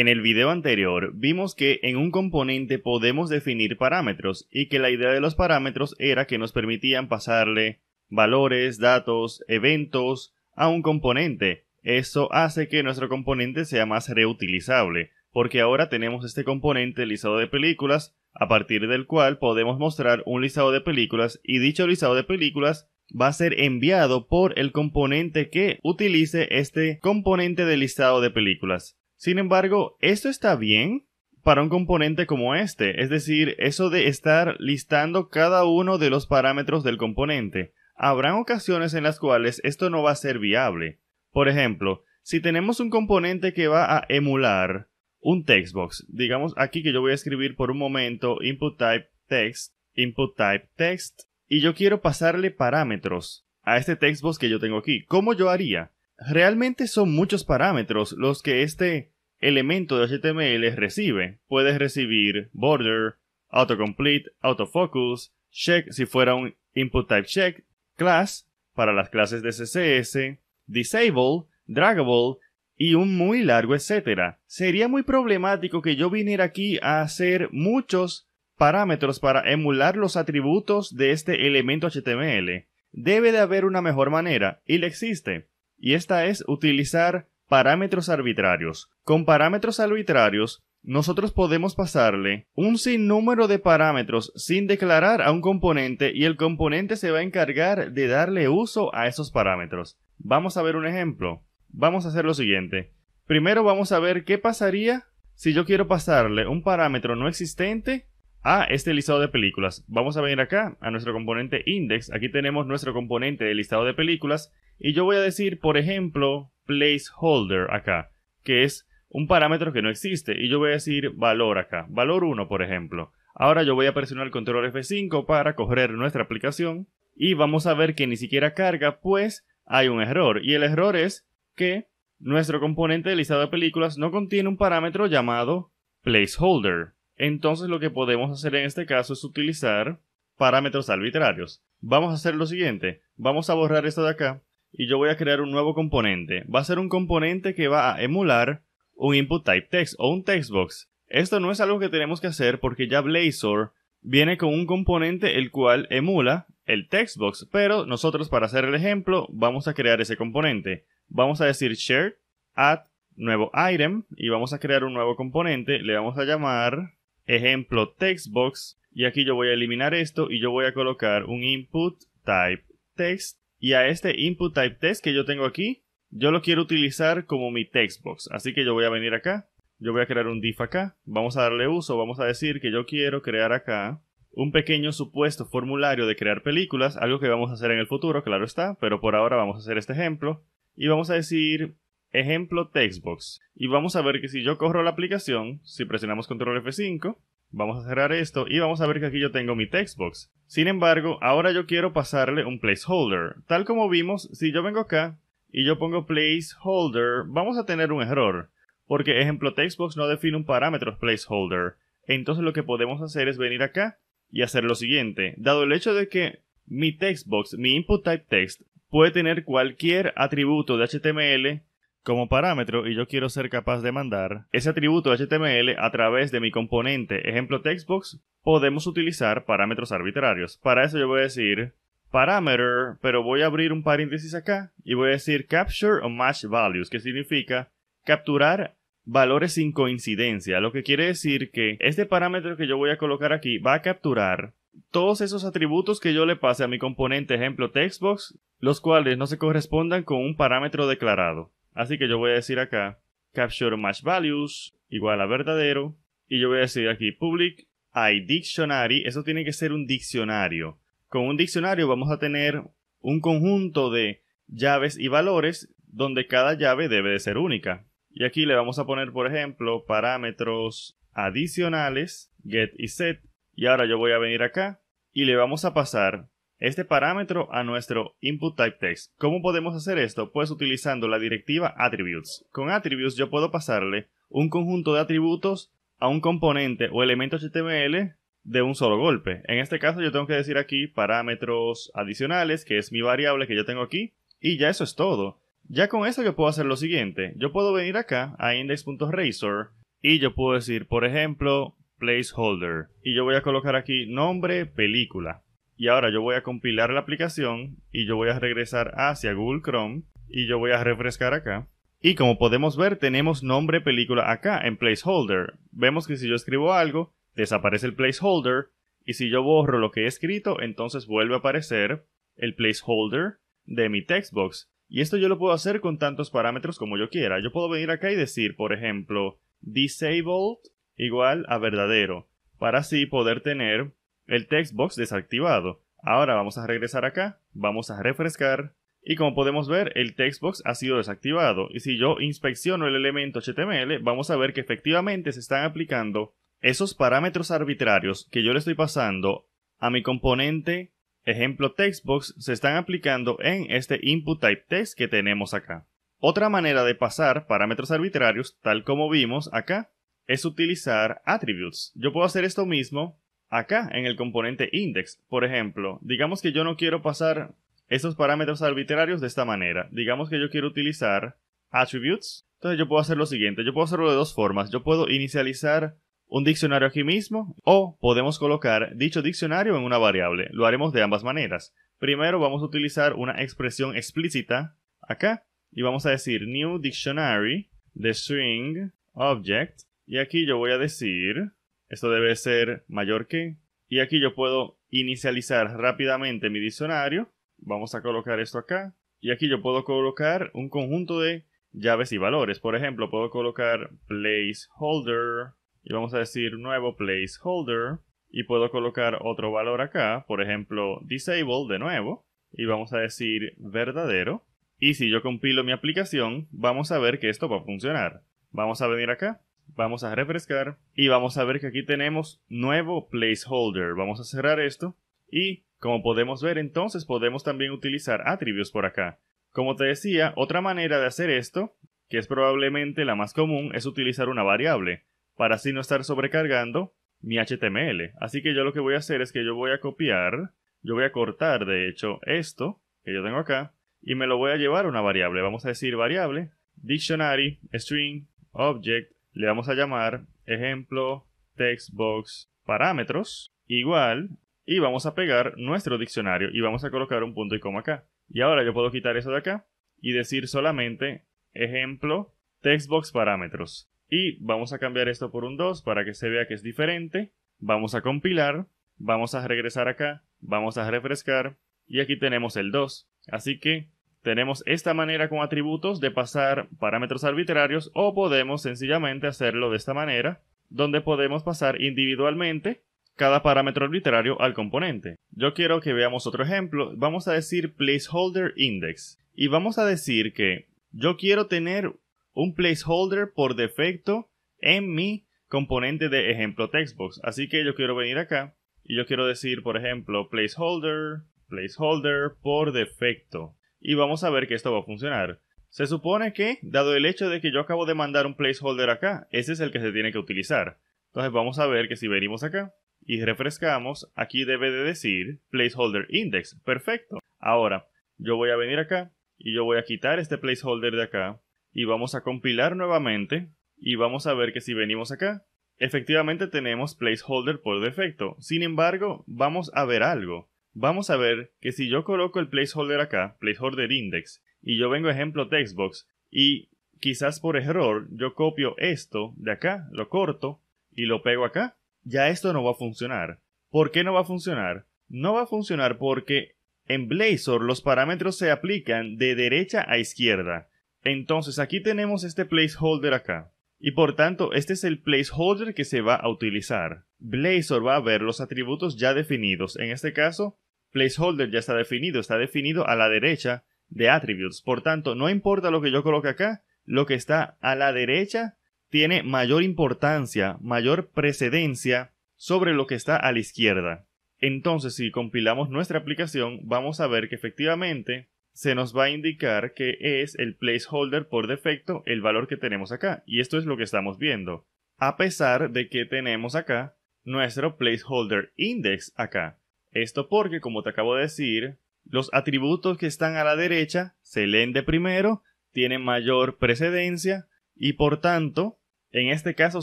En el video anterior vimos que en un componente podemos definir parámetros y que la idea de los parámetros era que nos permitían pasarle valores, datos, eventos a un componente. Eso hace que nuestro componente sea más reutilizable, porque ahora tenemos este componente listado de películas a partir del cual podemos mostrar un listado de películas y dicho listado de películas va a ser enviado por el componente que utilice este componente de listado de películas. Sin embargo, esto está bien para un componente como este, es decir, eso de estar listando cada uno de los parámetros del componente. Habrán ocasiones en las cuales esto no va a ser viable. Por ejemplo, si tenemos un componente que va a emular un textbox, digamos aquí que yo voy a escribir por un momento input type text, input type text, y yo quiero pasarle parámetros a este textbox que yo tengo aquí, ¿cómo yo haría? realmente son muchos parámetros los que este elemento de HTML recibe. Puedes recibir border, autocomplete, autofocus, check si fuera un input type check, class para las clases de CSS, disable, draggable y un muy largo etcétera. Sería muy problemático que yo viniera aquí a hacer muchos parámetros para emular los atributos de este elemento HTML. Debe de haber una mejor manera, y le existe y esta es utilizar parámetros arbitrarios. Con parámetros arbitrarios, nosotros podemos pasarle un sinnúmero de parámetros sin declarar a un componente y el componente se va a encargar de darle uso a esos parámetros. Vamos a ver un ejemplo. Vamos a hacer lo siguiente. Primero vamos a ver qué pasaría si yo quiero pasarle un parámetro no existente a este listado de películas. Vamos a venir acá a nuestro componente index. Aquí tenemos nuestro componente de listado de películas. Y yo voy a decir, por ejemplo, placeholder acá, que es un parámetro que no existe. Y yo voy a decir valor acá, valor 1, por ejemplo. Ahora yo voy a presionar el control F5 para correr nuestra aplicación. Y vamos a ver que ni siquiera carga, pues hay un error. Y el error es que nuestro componente de listado de películas no contiene un parámetro llamado placeholder. Entonces lo que podemos hacer en este caso es utilizar parámetros arbitrarios. Vamos a hacer lo siguiente, vamos a borrar esto de acá y yo voy a crear un nuevo componente. Va a ser un componente que va a emular un input type text o un textbox. Esto no es algo que tenemos que hacer porque ya Blazor viene con un componente el cual emula el textbox, pero nosotros para hacer el ejemplo vamos a crear ese componente. Vamos a decir Share add nuevo item y vamos a crear un nuevo componente, le vamos a llamar Ejemplo, textbox. Y aquí yo voy a eliminar esto y yo voy a colocar un input type text. Y a este input type text que yo tengo aquí, yo lo quiero utilizar como mi textbox. Así que yo voy a venir acá. Yo voy a crear un div acá. Vamos a darle uso. Vamos a decir que yo quiero crear acá un pequeño supuesto formulario de crear películas, algo que vamos a hacer en el futuro, claro está, pero por ahora vamos a hacer este ejemplo. Y vamos a decir Ejemplo Textbox. Y vamos a ver que si yo corro la aplicación, si presionamos control F5, vamos a cerrar esto y vamos a ver que aquí yo tengo mi Textbox. Sin embargo, ahora yo quiero pasarle un placeholder. Tal como vimos, si yo vengo acá y yo pongo placeholder, vamos a tener un error. Porque ejemplo Textbox no define un parámetro placeholder. Entonces lo que podemos hacer es venir acá y hacer lo siguiente. Dado el hecho de que mi textbox, mi input type text, puede tener cualquier atributo de HTML como parámetro y yo quiero ser capaz de mandar ese atributo HTML a través de mi componente ejemplo textbox, podemos utilizar parámetros arbitrarios. Para eso yo voy a decir parameter, pero voy a abrir un paréntesis acá y voy a decir capture o match values, que significa capturar valores sin coincidencia, lo que quiere decir que este parámetro que yo voy a colocar aquí va a capturar todos esos atributos que yo le pase a mi componente ejemplo textbox, los cuales no se correspondan con un parámetro declarado. Así que yo voy a decir acá capture match values igual a verdadero. Y yo voy a decir aquí public iDictionary. Eso tiene que ser un diccionario. Con un diccionario vamos a tener un conjunto de llaves y valores donde cada llave debe de ser única. Y aquí le vamos a poner, por ejemplo, parámetros adicionales, get y set. Y ahora yo voy a venir acá y le vamos a pasar este parámetro a nuestro input type text. ¿Cómo podemos hacer esto? Pues utilizando la directiva attributes. Con attributes yo puedo pasarle un conjunto de atributos a un componente o elemento HTML de un solo golpe. En este caso yo tengo que decir aquí parámetros adicionales, que es mi variable que yo tengo aquí, y ya eso es todo. Ya con eso yo puedo hacer lo siguiente. Yo puedo venir acá a index.razor y yo puedo decir, por ejemplo, placeholder. Y yo voy a colocar aquí nombre película y ahora yo voy a compilar la aplicación y yo voy a regresar hacia Google Chrome y yo voy a refrescar acá. Y como podemos ver, tenemos nombre película acá en placeholder. Vemos que si yo escribo algo, desaparece el placeholder y si yo borro lo que he escrito, entonces vuelve a aparecer el placeholder de mi textbox. Y esto yo lo puedo hacer con tantos parámetros como yo quiera. Yo puedo venir acá y decir, por ejemplo, disabled igual a verdadero, para así poder tener el textbox desactivado. Ahora vamos a regresar acá, vamos a refrescar y como podemos ver el textbox ha sido desactivado y si yo inspecciono el elemento HTML vamos a ver que efectivamente se están aplicando esos parámetros arbitrarios que yo le estoy pasando a mi componente ejemplo textbox se están aplicando en este input type text que tenemos acá. Otra manera de pasar parámetros arbitrarios, tal como vimos acá, es utilizar attributes. Yo puedo hacer esto mismo Acá, en el componente index, por ejemplo, digamos que yo no quiero pasar esos parámetros arbitrarios de esta manera. Digamos que yo quiero utilizar attributes. Entonces yo puedo hacer lo siguiente, yo puedo hacerlo de dos formas. Yo puedo inicializar un diccionario aquí mismo o podemos colocar dicho diccionario en una variable. Lo haremos de ambas maneras. Primero vamos a utilizar una expresión explícita acá y vamos a decir new dictionary de string object y aquí yo voy a decir esto debe ser mayor que. Y aquí yo puedo inicializar rápidamente mi diccionario. Vamos a colocar esto acá. Y aquí yo puedo colocar un conjunto de llaves y valores. Por ejemplo, puedo colocar placeholder. Y vamos a decir nuevo placeholder. Y puedo colocar otro valor acá. Por ejemplo, disable de nuevo. Y vamos a decir verdadero. Y si yo compilo mi aplicación, vamos a ver que esto va a funcionar. Vamos a venir acá Vamos a refrescar y vamos a ver que aquí tenemos nuevo placeholder. Vamos a cerrar esto y como podemos ver entonces podemos también utilizar atributos por acá. Como te decía, otra manera de hacer esto, que es probablemente la más común, es utilizar una variable para así no estar sobrecargando mi HTML. Así que yo lo que voy a hacer es que yo voy a copiar, yo voy a cortar de hecho esto que yo tengo acá y me lo voy a llevar a una variable. Vamos a decir variable, dictionary, string, object, le vamos a llamar ejemplo textbox parámetros igual y vamos a pegar nuestro diccionario y vamos a colocar un punto y coma acá. Y ahora yo puedo quitar eso de acá y decir solamente ejemplo textbox parámetros. Y vamos a cambiar esto por un 2 para que se vea que es diferente. Vamos a compilar, vamos a regresar acá, vamos a refrescar y aquí tenemos el 2. Así que tenemos esta manera con atributos de pasar parámetros arbitrarios o podemos sencillamente hacerlo de esta manera, donde podemos pasar individualmente cada parámetro arbitrario al componente. Yo quiero que veamos otro ejemplo. Vamos a decir placeholder index y vamos a decir que yo quiero tener un placeholder por defecto en mi componente de ejemplo textbox. Así que yo quiero venir acá y yo quiero decir, por ejemplo, placeholder, placeholder por defecto y vamos a ver que esto va a funcionar. Se supone que, dado el hecho de que yo acabo de mandar un placeholder acá, ese es el que se tiene que utilizar. Entonces vamos a ver que si venimos acá y refrescamos, aquí debe de decir placeholder index. Perfecto. Ahora, yo voy a venir acá y yo voy a quitar este placeholder de acá y vamos a compilar nuevamente y vamos a ver que si venimos acá, efectivamente tenemos placeholder por defecto. Sin embargo, vamos a ver algo. Vamos a ver que si yo coloco el placeholder acá, placeholder index, y yo vengo ejemplo textbox, y quizás por error yo copio esto de acá, lo corto y lo pego acá, ya esto no va a funcionar. ¿Por qué no va a funcionar? No va a funcionar porque en Blazor los parámetros se aplican de derecha a izquierda. Entonces aquí tenemos este placeholder acá. Y por tanto, este es el placeholder que se va a utilizar. Blazor va a ver los atributos ya definidos. En este caso, placeholder ya está definido, está definido a la derecha de attributes. Por tanto, no importa lo que yo coloque acá, lo que está a la derecha tiene mayor importancia, mayor precedencia sobre lo que está a la izquierda. Entonces, si compilamos nuestra aplicación, vamos a ver que efectivamente se nos va a indicar que es el placeholder por defecto el valor que tenemos acá. Y esto es lo que estamos viendo. A pesar de que tenemos acá nuestro placeholder index acá. Esto porque, como te acabo de decir, los atributos que están a la derecha se leen de primero, tienen mayor precedencia y por tanto, en este caso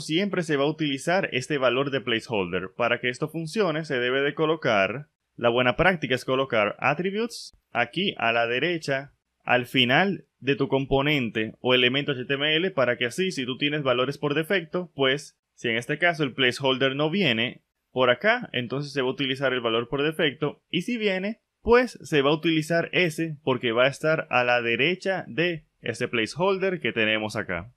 siempre se va a utilizar este valor de placeholder. Para que esto funcione se debe de colocar la buena práctica es colocar attributes aquí a la derecha al final de tu componente o elemento HTML para que así si tú tienes valores por defecto, pues si en este caso el placeholder no viene por acá, entonces se va a utilizar el valor por defecto y si viene, pues se va a utilizar ese porque va a estar a la derecha de ese placeholder que tenemos acá.